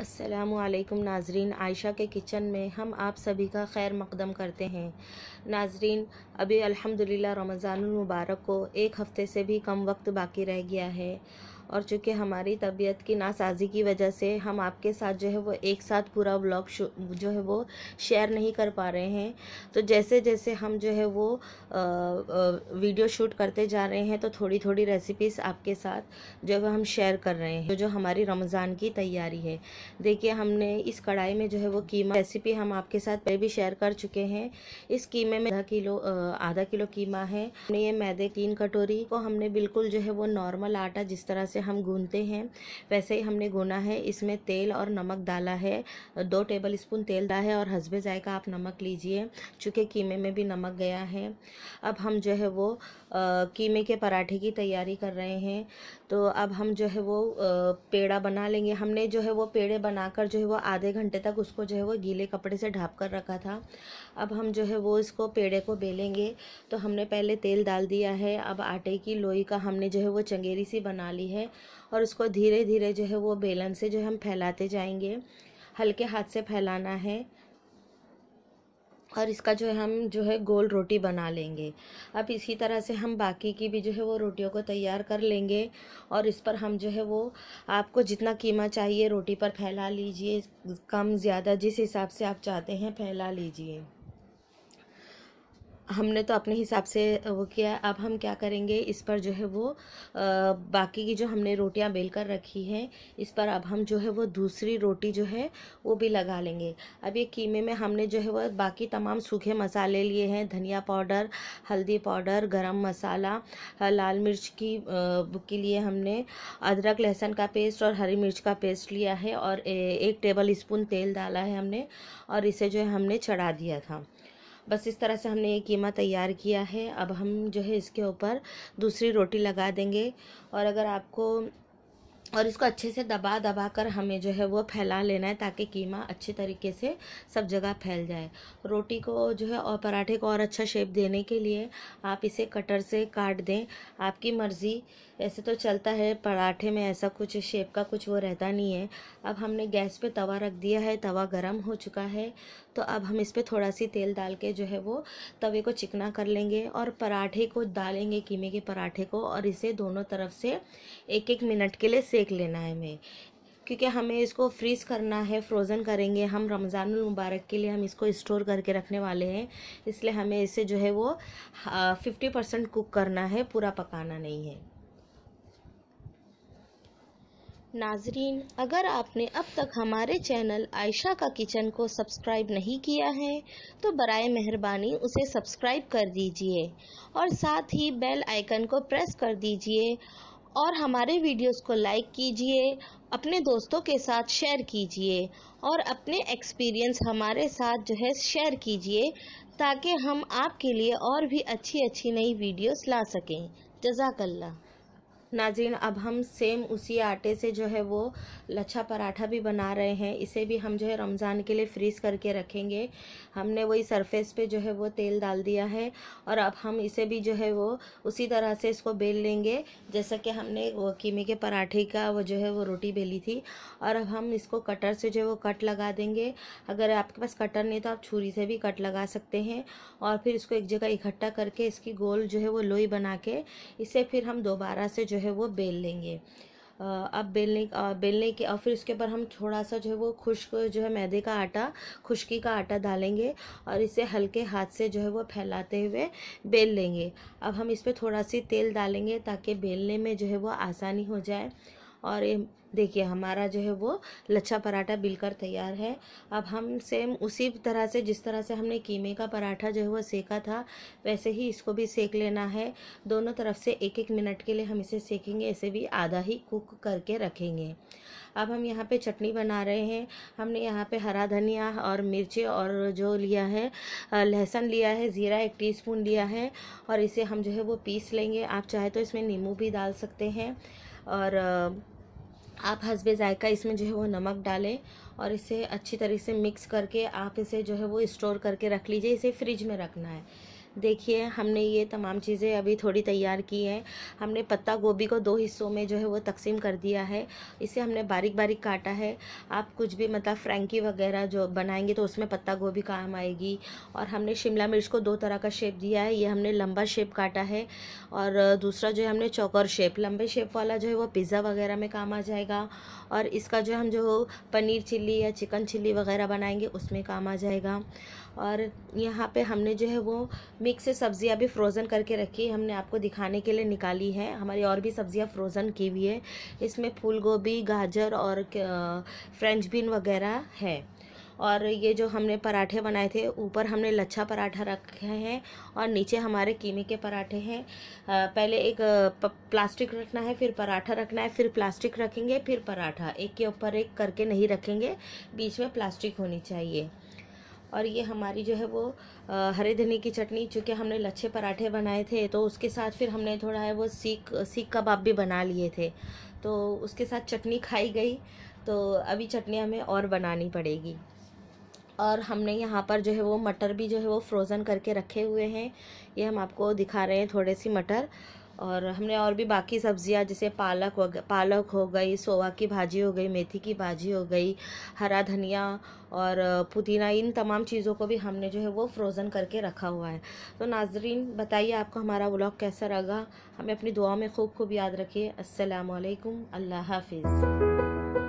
असलकम नाजरीन आयशा के किचन में हम आप सभी का खैर मकदम करते हैं नाजरीन अभी अल्हम्दुलिल्लाह रमज़ान मुबारक को एक हफ़्ते से भी कम वक्त बाकी रह गया है और चूँकि हमारी तबीयत की नासाजी की वजह से हम आपके साथ जो है वो एक साथ पूरा ब्लॉग जो है वो शेयर नहीं कर पा रहे हैं तो जैसे जैसे हम जो है वो आ, आ, वीडियो शूट करते जा रहे हैं तो थोड़ी थोड़ी रेसिपीज़ आपके साथ जो है हम शेयर कर रहे हैं जो जो हमारी रमज़ान की तैयारी है देखिए हमने इस कढ़ाई में जो है वो कीमा रेसिपी हम आपके साथ पहले भी शेयर कर चुके हैं इस कीमे में आधा किलो आधा किलो कीमा है ये मैदे तीन कटोरी को हमने बिल्कुल जो है वो नॉर्मल आटा जिस तरह से जैसे हम गूंदते हैं वैसे ही हमने गुना है इसमें तेल और नमक डाला है दो टेबल स्पून तेल डाला है और हसबे जायका आप नमक लीजिए चूँकि कीमे में भी नमक गया है अब हम जो है वो कीमे के पराठे की तैयारी कर रहे हैं तो अब हम जो है वो पेड़ा बना लेंगे हमने जो है वो पेड़े बनाकर जो है वो आधे घंटे तक उसको जो है वो गीले कपड़े से ढाप कर रखा था अब हम जो है वो इसको पेड़े को बेलेंगे तो हमने पहले तेल डाल दिया है अब आटे की लोई का हमने जो है वो चंगेरी सी बना ली है और उसको धीरे धीरे जो है वो बेलन से जो हम फैलाते जाएंगे हल्के हाथ से फैलाना है और इसका जो है हम जो है गोल रोटी बना लेंगे अब इसी तरह से हम बाकी की भी जो है वो रोटियों को तैयार कर लेंगे और इस पर हम जो है वो आपको जितना कीमा चाहिए रोटी पर फैला लीजिए कम ज़्यादा जिस हिसाब से आप चाहते हैं फैला लीजिए हमने तो अपने हिसाब से वो किया अब हम क्या करेंगे इस पर जो है वो आ, बाकी की जो हमने रोटियां बेल कर रखी हैं इस पर अब हम जो है वो दूसरी रोटी जो है वो भी लगा लेंगे अब ये कीमे में हमने जो है वो बाकी तमाम सूखे मसाले लिए हैं धनिया पाउडर हल्दी पाउडर गरम मसाला लाल मिर्च की के लिए हमने अदरक लहसुन का पेस्ट और हरी मिर्च का पेस्ट लिया है और ए, एक टेबल स्पून तेल डाला है हमने और इसे जो है हमने चढ़ा दिया था बस इस तरह से हमने ये कीमा तैयार किया है अब हम जो है इसके ऊपर दूसरी रोटी लगा देंगे और अगर आपको और इसको अच्छे से दबा दबा कर हमें जो है वो फैला लेना है ताकि कीमा अच्छे तरीके से सब जगह फैल जाए रोटी को जो है और पराठे को और अच्छा शेप देने के लिए आप इसे कटर से काट दें आपकी मर्ज़ी ऐसे तो चलता है पराठे में ऐसा कुछ शेप का कुछ वो रहता नहीं है अब हमने गैस पे तवा रख दिया है तवा गरम हो चुका है तो अब हम इस पर थोड़ा सी तेल डाल के जो है वो तवे को चिकना कर लेंगे और पराठे को डालेंगे कीमे के पराठे को और इसे दोनों तरफ से एक एक मिनट के लिए सेक लेना है हमें क्योंकि हमें इसको फ्रीज़ करना है फ्रोज़न करेंगे हम रमज़ान मुबारक के लिए हम इसको स्टोर करके रखने वाले हैं इसलिए हमें इसे जो है वो हाँ, फ़िफ्टी परसेंट कुक करना है पूरा पकाना नहीं है नाजरीन अगर आपने अब तक हमारे चैनल आयशा का किचन को सब्सक्राइब नहीं किया है तो बरए मेहरबानी उसे सब्सक्राइब कर दीजिए और साथ ही बेल आइकन को प्रेस कर दीजिए और हमारे वीडियोस को लाइक कीजिए अपने दोस्तों के साथ शेयर कीजिए और अपने एक्सपीरियंस हमारे साथ जो है शेयर कीजिए ताकि हम आपके लिए और भी अच्छी अच्छी नई वीडियोस ला सकें जजाकल्ला नाजिन अब हम सेम उसी आटे से जो है वो लच्छा पराठा भी बना रहे हैं इसे भी हम जो है रमज़ान के लिए फ्रीज़ करके रखेंगे हमने वही सरफेस पे जो है वो तेल डाल दिया है और अब हम इसे भी जो है वो उसी तरह से इसको बेल लेंगे जैसा कि हमने वो कीमे के पराठे का वो जो है वो रोटी बेली थी और अब हम इसको कटर से जो है वो कट लगा देंगे अगर आपके पास कटर नहीं तो आप छुरी से भी कट लगा सकते हैं और फिर इसको एक जगह इकट्ठा करके इसकी गोल जो है वो लोई बना के इसे फिर हम दोबारा से जो है है वो बेल लेंगे अब बेलने बेलने के और फिर इसके ऊपर हम थोड़ा सा जो है वो खुश्क जो है मैदे का आटा खुश्की का आटा डालेंगे और इसे हल्के हाथ से जो है वो फैलाते हुए बेल लेंगे अब हम इस पर थोड़ा सी तेल डालेंगे ताकि बेलने में जो है वो आसानी हो जाए और ये देखिए हमारा जो है वो लच्छा पराठा बिलकर तैयार है अब हम सेम उसी तरह से जिस तरह से हमने कीमे का पराठा जो है वो सेका था वैसे ही इसको भी सेक लेना है दोनों तरफ से एक एक मिनट के लिए हम इसे सेकेंगे इसे भी आधा ही कुक करके रखेंगे अब हम यहाँ पे चटनी बना रहे हैं हमने यहाँ पे हरा धनिया और मिर्ची और जो लिया है लहसुन लिया है ज़ीरा एक टीस्पून लिया है और इसे हम जो है वो पीस लेंगे आप चाहे तो इसमें नींबू भी डाल सकते हैं और आप हसबे जायका इसमें जो है वो नमक डालें और इसे अच्छी तरह से मिक्स करके आप इसे जो है वो स्टोर करके रख लीजिए इसे फ्रिज में रखना है देखिए हमने ये तमाम चीज़ें अभी थोड़ी तैयार की हैं हमने पत्ता गोभी को दो हिस्सों में जो है वो तकसीम कर दिया है इसे हमने बारीक बारीक काटा है आप कुछ भी मतलब फ्रेंकी वगैरह जो बनाएंगे तो उसमें पत्ता गोभी काम आएगी और हमने शिमला मिर्च को दो तरह का शेप दिया है ये हमने लंबा शेप काटा है और दूसरा जो है हमने चौकर शेप लंबे शेप वाला जो है वो पिज़्ज़ा वगैरह में काम आ जाएगा और इसका जो हम जो पनीर चिल्ली या चिकन चिल्ली वगैरह बनाएंगे उसमें काम आ जाएगा और यहाँ पर हमने जो है वो मिक्स सब्जियां भी फ्रोज़न करके रखी हमने आपको दिखाने के लिए निकाली है हमारी और भी सब्जियां फ्रोज़न की हुई है इसमें फूल गोभी गाजर और फ्रेंच बीन वगैरह है और ये जो हमने पराठे बनाए थे ऊपर हमने लच्छा पराठा रखे हैं और नीचे हमारे कीमे के पराठे हैं पहले एक प्लास्टिक रखना है फिर पराठा रखना है फिर प्लास्टिक रखेंगे फिर पराठा एक के ऊपर एक करके नहीं रखेंगे बीच में प्लास्टिक होनी चाहिए और ये हमारी जो है वो हरे धनी की चटनी चूँकि हमने लच्छे पराठे बनाए थे तो उसके साथ फिर हमने थोड़ा है वो सीख सीख कबाब भी बना लिए थे तो उसके साथ चटनी खाई गई तो अभी चटनी हमें और बनानी पड़ेगी और हमने यहाँ पर जो है वो मटर भी जो है वो फ्रोज़न करके रखे हुए हैं ये हम आपको दिखा रहे हैं थोड़े सी मटर और हमने और भी बाकी सब्जियां जैसे पालक हो पालक हो गई सोवा की भाजी हो गई मेथी की भाजी हो गई हरा धनिया और पुदीना इन तमाम चीज़ों को भी हमने जो है वो फ्रोज़न करके रखा हुआ है तो नाजरीन बताइए आपको हमारा व्लॉग कैसा लगा हमें अपनी दुआ में खूब खूब याद रखिए असलकम अल्लाह हाफिज़